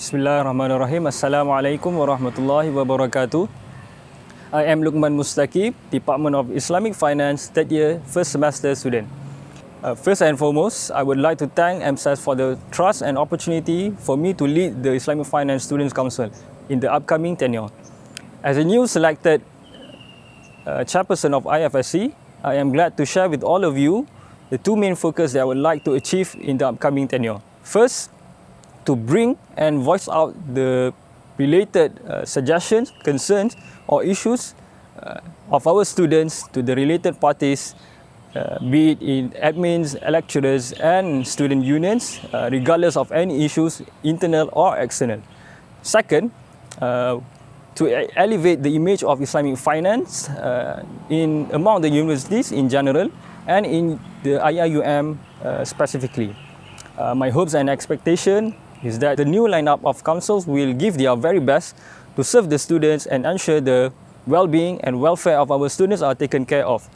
Bismillahirrahmanirrahim. Assalamualaikum warahmatullahi wabarakatuh. I am Lukman Mustaki, Department of Islamic Finance, third year, first semester student. Uh, first and foremost, I would like to thank MSAS for the trust and opportunity for me to lead the Islamic Finance Students Council in the upcoming tenure. As a new selected uh, chairperson of IFSC, I am glad to share with all of you the two main focus that I would like to achieve in the upcoming tenure. First, to bring and voice out the related uh, suggestions, concerns or issues uh, of our students to the related parties, uh, be it in admins, lecturers and student unions, uh, regardless of any issues, internal or external. Second, uh, to elevate the image of Islamic finance uh, in among the universities in general and in the IIUM specifically. my hopes and expectation is that the new lineup of councils will give their very best to serve the students and ensure the well-being and welfare of our students are taken care of,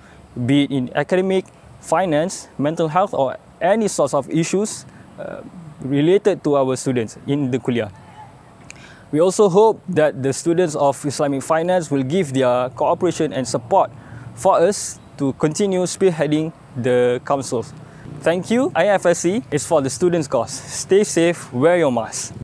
be it in academic, finance, mental health or any sorts of issues uh, related to our students in the kuliah. We also hope that the students of Islamic finance will give their cooperation and support for us to continue spearheading the councils. Thank you, IFSC. It's for the students' cause. Stay safe, wear your mask.